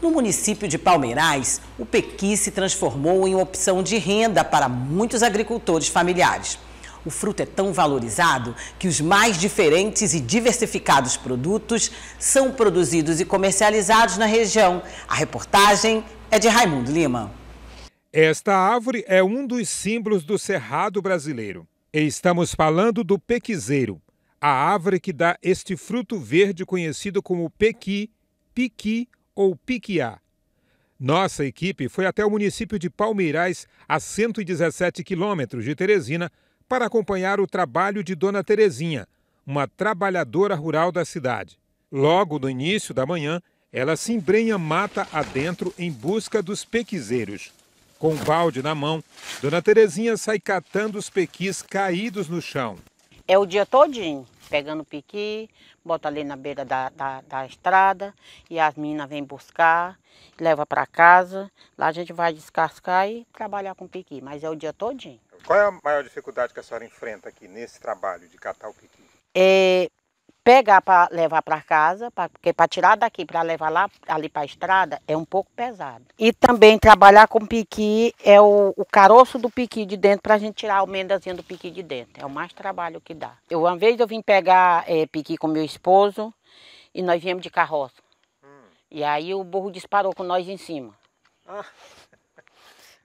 No município de Palmeirais, o pequi se transformou em opção de renda para muitos agricultores familiares. O fruto é tão valorizado que os mais diferentes e diversificados produtos são produzidos e comercializados na região. A reportagem é de Raimundo Lima. Esta árvore é um dos símbolos do cerrado brasileiro. E estamos falando do pequizeiro, a árvore que dá este fruto verde conhecido como pequi, piqui ou Piquiá. Nossa equipe foi até o município de Palmeirais, a 117 quilômetros de Teresina, para acompanhar o trabalho de Dona Terezinha, uma trabalhadora rural da cidade. Logo no início da manhã, ela se embrenha mata adentro em busca dos pequizeiros. Com o balde na mão, Dona Terezinha sai catando os pequis caídos no chão. É o dia todinho pegando piqui, bota ali na beira da, da, da estrada e as meninas vêm buscar, leva para casa. Lá a gente vai descascar e trabalhar com piqui, mas é o dia todinho. Qual é a maior dificuldade que a senhora enfrenta aqui nesse trabalho de catar o piqui? É pegar para levar para casa, pra, porque para tirar daqui para levar lá ali para a estrada é um pouco pesado. E também trabalhar com piqui é o, o caroço do piqui de dentro para a gente tirar a almendazinha do piqui de dentro. É o mais trabalho que dá. Eu uma vez eu vim pegar é, piqui com meu esposo e nós viemos de carroça. Hum. E aí o burro disparou com nós em cima. Ah.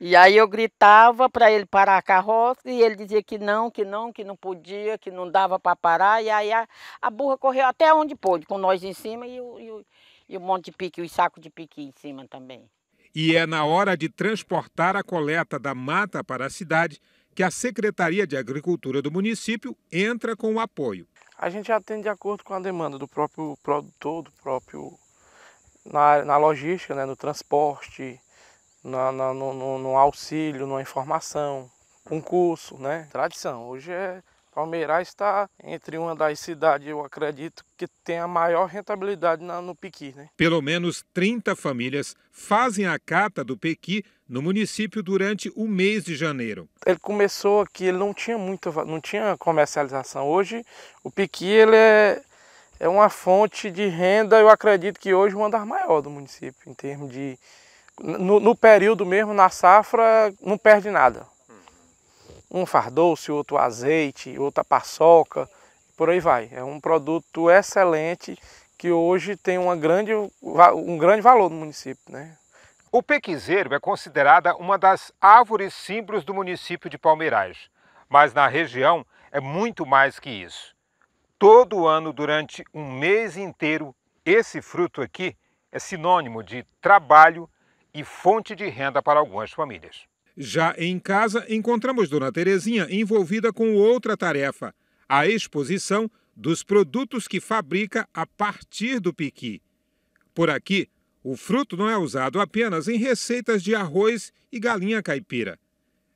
E aí eu gritava para ele parar a carroça e ele dizia que não, que não, que não podia, que não dava para parar. E aí a, a, burra correu até onde pôde, com nós em cima e o, e o, e o monte de pique os sacos de pique em cima também. E é na hora de transportar a coleta da mata para a cidade que a Secretaria de Agricultura do município entra com o apoio. A gente atende de acordo com a demanda do próprio produtor, do próprio na, na logística, né, no transporte, na, na, no, no, auxílio, numa informação, concurso, né? Tradição. Hoje é. Palmeiras está entre uma das cidades, eu acredito, que tem a maior rentabilidade na, no Pequi. Né? Pelo menos 30 famílias fazem a cata do Pequi no município durante o mês de janeiro. Ele começou aqui, ele não tinha muito, não tinha comercialização. Hoje o Pequi ele é, é uma fonte de renda, eu acredito que hoje uma das maiores do município, em termos de no, no, período mesmo, na safra, não perde nada. Uhum. Um fardou-se, outro azeite, outra paçoca, por aí vai. É um produto excelente que hoje tem uma grande, um grande valor no município. Né? O pequizeiro é considerada uma das árvores símbolos do município de Palmeiras, mas na região é muito mais que isso. Todo ano, durante um mês inteiro, esse fruto aqui é sinônimo de trabalho e fonte de renda para algumas famílias. Já em casa, encontramos Dona Terezinha envolvida com outra tarefa: a exposição dos produtos que fabrica a partir do piqui. Por aqui, o fruto não é usado apenas em receitas de arroz e galinha caipira.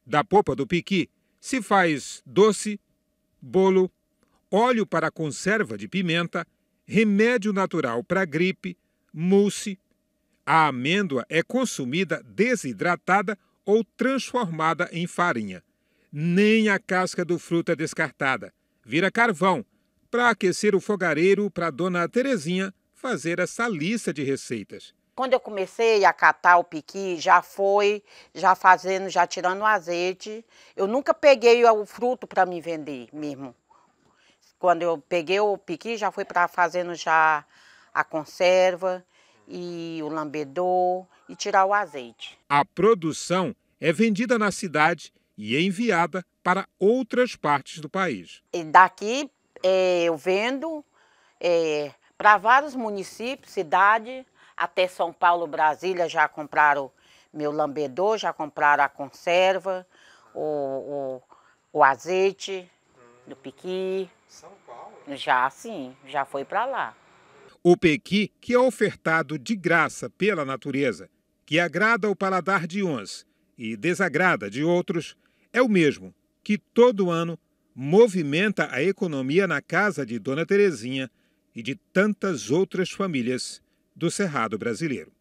Da polpa do piqui se faz doce, bolo, óleo para conserva de pimenta, remédio natural para gripe, mousse, a amêndoa é consumida desidratada ou transformada em farinha. Nem a casca do fruto é descartada. Vira carvão para aquecer o fogareiro para Dona Terezinha fazer essa lista de receitas. Quando eu comecei a catar o piqui, já foi, já fazendo, já tirando o azeite. Eu nunca peguei o fruto para me vender mesmo. Quando eu peguei o piqui, já fui para fazendo já a conserva e o lambedor e tirar o azeite. A produção é vendida na cidade e é enviada para outras partes do país. E daqui é, eu vendo é, para vários municípios, cidade, até São Paulo, Brasília já compraram meu lambedor, já compraram a conserva, o, o, o azeite do piqui. São Paulo? Já, sim, já foi para lá. O pequi, que é ofertado de graça pela natureza, que agrada o paladar de uns e desagrada de outros, é o mesmo que todo ano movimenta a economia na casa de Dona Terezinha e de tantas outras famílias do Cerrado brasileiro.